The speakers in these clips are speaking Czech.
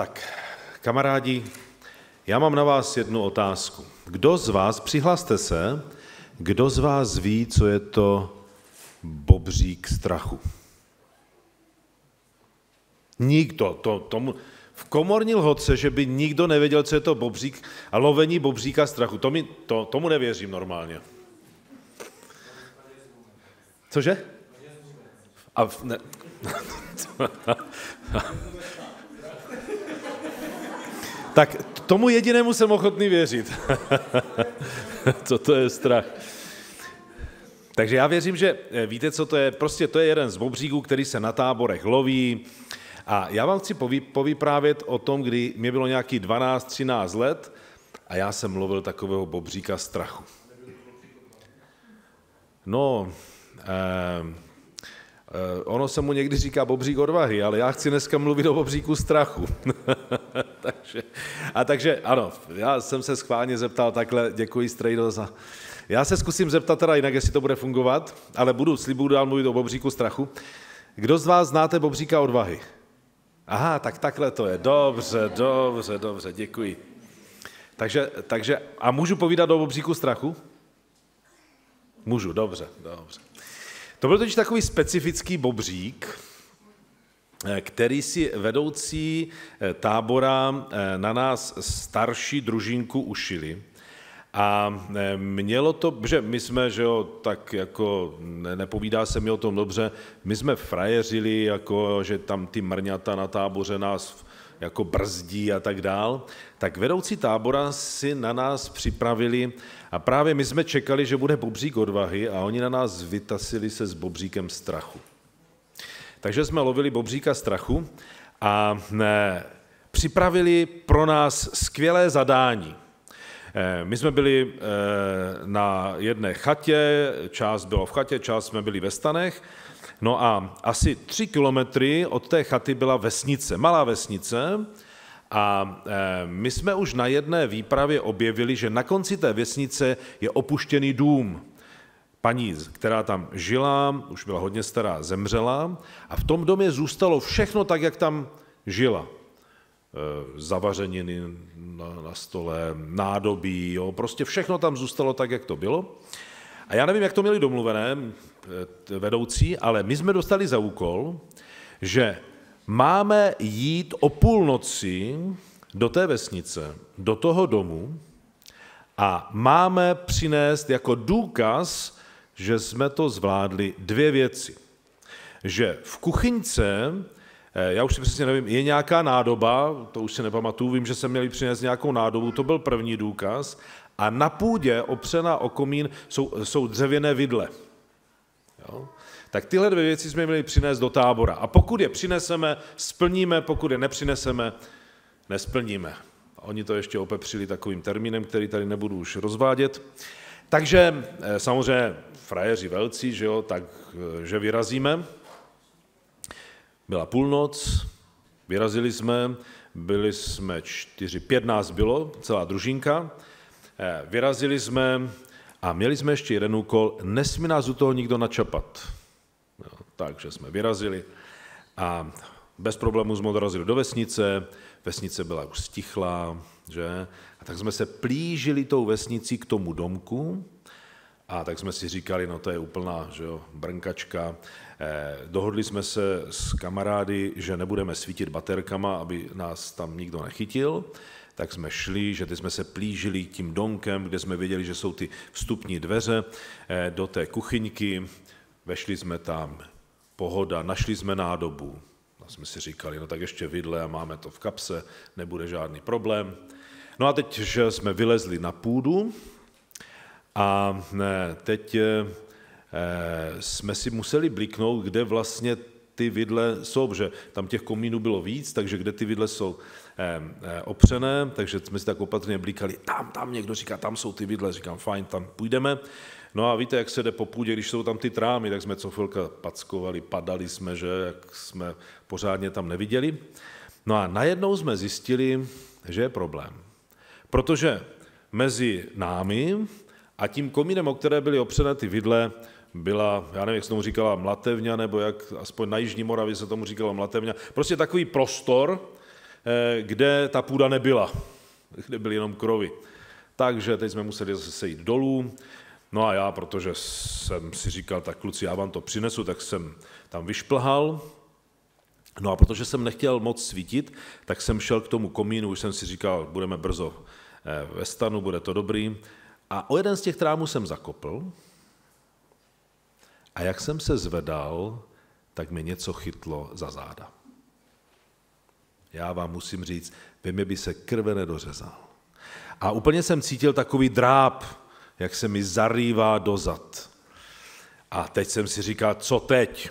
Tak, kamarádi, já mám na vás jednu otázku. Kdo z vás, přihlaste se, kdo z vás ví, co je to bobřík strachu? Nikdo. To, tomu, v komorní lhoce, že by nikdo nevěděl, co je to bobřík a lovení bobříka strachu. To mi, to, tomu nevěřím normálně. Cože? A v, ne, Tak tomu jedinému jsem ochotný věřit. Co to je strach? Takže já věřím, že eh, víte, co to je? Prostě to je jeden z bobříků, který se na táborech loví. A já vám chci povy, povyprávět o tom, kdy mě bylo nějaký 12-13 let a já jsem lovil takového bobříka strachu. No, eh, Eh, ono se mu někdy říká bobřík odvahy, ale já chci dneska mluvit o bobříku strachu. takže, a takže ano, já jsem se schválně zeptal takhle, děkuji Strejdo za... Já se zkusím zeptat teda jinak, jestli to bude fungovat, ale budu, slibu dál mluvit o bobříku strachu. Kdo z vás znáte bobříka odvahy? Aha, tak takhle to je. Dobře, dobře, dobře, děkuji. Takže, takže a můžu povídat o bobříku strachu? Můžu, dobře, dobře. To byl totiž takový specifický bobřík, eh, který si vedoucí eh, tábora eh, na nás starší družinku ušili. A mělo to, že my jsme, že jo, tak jako nepovídá se mi o tom dobře, my jsme frajeřili, jako že tam ty mrňata na táboře nás jako brzdí a tak dál, tak vedoucí tábora si na nás připravili a právě my jsme čekali, že bude bobřík odvahy a oni na nás vytasili se s bobříkem strachu. Takže jsme lovili bobříka strachu a připravili pro nás skvělé zadání. Eh, my jsme byli eh, na jedné chatě, část bylo v chatě, část jsme byli ve stanech No a asi tři kilometry od té chaty byla vesnice, malá vesnice, a e, my jsme už na jedné výpravě objevili, že na konci té vesnice je opuštěný dům. Paní, která tam žila, už byla hodně stará, zemřela a v tom domě zůstalo všechno tak, jak tam žila. E, zavařeniny na, stole, nádobí, jo, prostě všechno tam zůstalo tak, jak to bylo. A já nevím, jak to měli domluvené eh, vedoucí, ale my jsme dostali za úkol, že máme jít o půlnoci do té vesnice, do toho domu a máme přinést jako důkaz, že jsme to zvládli dvě věci. Že v kuchyňce, eh, já už si přesně nevím, je nějaká nádoba, to už si nepamatuju, vím, že jsem měli přinést nějakou nádobu, to byl první důkaz, a na půdě opřená o komín jsou, jsou dřevěné vidle. Jo? Tak tyhle dvě věci jsme měli přinést do tábora. A pokud je přineseme, splníme, pokud je nepřineseme, nesplníme. A oni to ještě opepřili takovým termínem, který tady nebudu už rozvádět. Takže eh, samozřejmě frajeři velcí, že jo, tak, eh, že vyrazíme. Byla půlnoc, vyrazili jsme, byli jsme čtyři, pět nás bylo, celá družinka. Eh, vyrazili jsme a měli jsme ještě jeden úkol, nesmí nás u toho nikdo načapat. No, takže jsme vyrazili a bez problémů jsme odrazili do vesnice, vesnice byla už stichlá, že? A tak jsme se plížili tou vesnicí k tomu domku, a tak jsme si říkali, no to je úplná že jo, brnkačka. Eh, dohodli jsme se s kamarády, že nebudeme svítit baterkama, aby nás tam nikdo nechytil tak jsme šli, že ty jsme se plížili tím domkem, kde jsme věděli, že jsou ty vstupní dveře eh, do té kuchyňky. Vešli jsme tam, pohoda, našli jsme nádobu. A no, jsme si říkali, no tak ještě vidle a máme to v kapse, nebude žádný problém. No a teď, že jsme vylezli na půdu, a teď eh, jsme si museli bliknout, kde vlastně ty vidle jsou, že tam těch komínů bylo víc, takže kde ty vidle jsou eh, eh, opřené, takže jsme si tak opatrně blíkali, tam, tam někdo říká, tam jsou ty vidle, říkám, fajn, tam půjdeme. No a víte, jak se jde po půdě, když jsou tam ty trámy, tak jsme co chvilka packovali, padali jsme, že, jak jsme pořádně tam neviděli. No a najednou jsme zjistili, že je problém. Protože mezi námi a tím komínem, o které byly opřené ty vidle, byla, já nevím, jak se tomu říkala, mlatevňa, nebo jak aspoň na Jižní Moravě se tomu říkala mlatevňa. Prostě takový prostor, eh, kde ta půda nebyla, kde byly jenom krovy. Takže teď jsme museli zase sejít dolů. No a já, protože jsem si říkal, tak kluci, já vám to přinesu, tak jsem tam vyšplhal. No a protože jsem nechtěl moc svítit, tak jsem šel k tomu komínu, už jsem si říkal, budeme brzo eh, ve stanu, bude to dobrý. A o jeden z těch trámů jsem zakopl a jak jsem se zvedal, tak mi něco chytlo za záda. Já vám musím říct, ve mě by se krve nedořezal. A úplně jsem cítil takový dráp, jak se mi zarývá do zad. A teď jsem si říkal, co teď?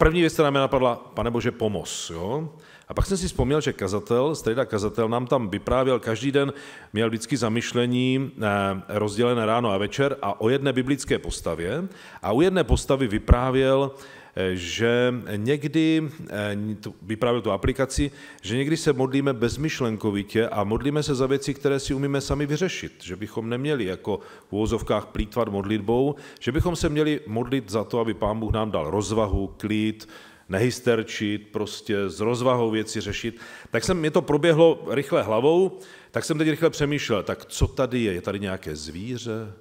První věc, která mě napadla, pane bože, pomoz. Jo? A pak jsem si vzpomněl, že kazatel, strejda kazatel, nám tam vyprávěl každý den, měl vždycky zamyšlení eh, rozdělené ráno a večer a o jedné biblické postavě. A u jedné postavy vyprávěl, že někdy, eh, vyprávěl tu aplikaci, že někdy se modlíme bezmyšlenkovitě a modlíme se za věci, které si umíme sami vyřešit, že bychom neměli jako v úvozovkách plítvat modlitbou, že bychom se měli modlit za to, aby Pán Bůh nám dal rozvahu, klid, nehysterčit, prostě s rozvahou věci řešit. Tak jsem, mě to proběhlo rychle hlavou, tak jsem teď rychle přemýšlel, tak co tady je? Je tady nějaké zvíře?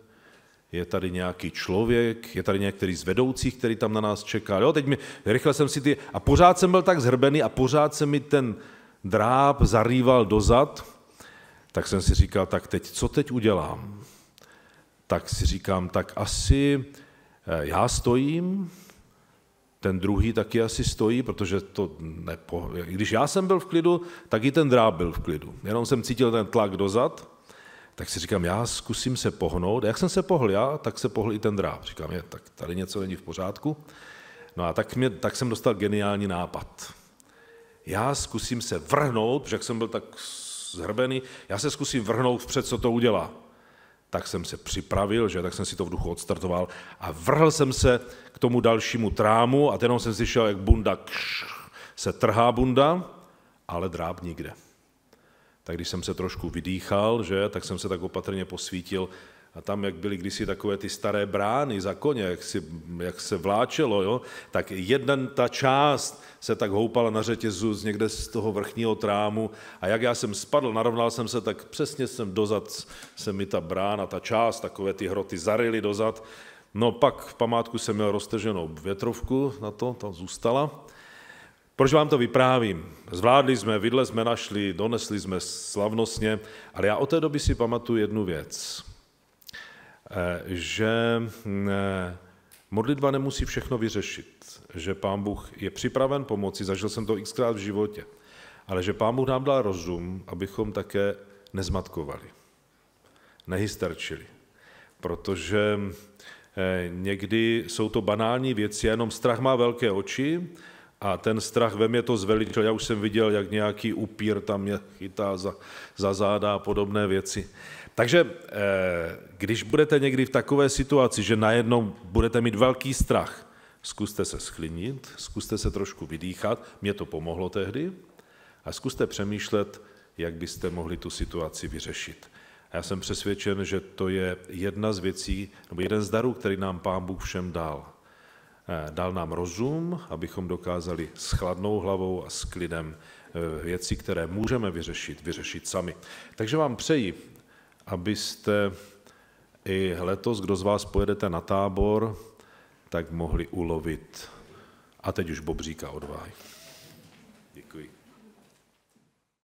je tady nějaký člověk, je tady některý z vedoucích, který tam na nás čeká. Jo, teď mi, rychle jsem si ty, a pořád jsem byl tak zhrbený a pořád se mi ten dráb zarýval dozad, tak jsem si říkal, tak teď, co teď udělám? Tak si říkám, tak asi eh, já stojím, ten druhý taky asi stojí, protože to nepo... Když já jsem byl v klidu, tak i ten dráb byl v klidu. Jenom jsem cítil ten tlak dozad, tak si říkám, já zkusím se pohnout. A jak jsem se pohl já, tak se pohl i ten dráp. Říkám, je, tak tady něco není v pořádku. No a tak, mě, tak jsem dostal geniální nápad. Já zkusím se vrhnout, protože jak jsem byl tak zhrbený, já se zkusím vrhnout vpřed, co to udělá. Tak jsem se připravil, že tak jsem si to v duchu odstartoval a vrhl jsem se k tomu dalšímu trámu a jenom jsem slyšel, jak bunda kš, se trhá bunda, ale dráb nikde tak když jsem se trošku vydýchal, že, tak jsem se tak opatrně posvítil a tam, jak byly kdysi takové ty staré brány za koně, jak, si, jak se vláčelo, jo, tak jedna ta část se tak houpala na řetězu z někde z toho vrchního trámu a jak já jsem spadl, narovnal jsem se, tak přesně jsem dozad, se mi ta brána, ta část, takové ty hroty zarily dozad. No pak v památku jsem měl roztrženou větrovku na to, tam zůstala. Proč vám to vyprávím? Zvládli jsme, vidle jsme našli, donesli jsme slavnostně, ale já od té doby si pamatuju jednu věc, eh, že eh, modlitba nemusí všechno vyřešit, že Pán Bůh je připraven pomoci, zažil jsem to xkrát v životě, ale že Pán Bůh nám dal rozum, abychom také nezmatkovali, nehysterčili, protože eh, někdy jsou to banální věci, jenom strach má velké oči, a ten strach ve mě to zveličil. Já už jsem viděl, jak nějaký upír tam je, chytá za, za záda a podobné věci. Takže eh, když budete někdy v takové situaci, že najednou budete mít velký strach, zkuste se schlinit, zkuste se trošku vydýchat, mě to pomohlo tehdy, a zkuste přemýšlet, jak byste mohli tu situaci vyřešit. A já jsem přesvědčen, že to je jedna z věcí, nebo jeden z darů, který nám Pán Bůh všem dal – Eh, dal nám rozum, abychom dokázali s chladnou hlavou a s klidem eh, věci, které můžeme vyřešit, vyřešit sami. Takže vám přeji, abyste i letos, kdo z vás pojedete na tábor, tak mohli ulovit a teď už bobříka odváhy.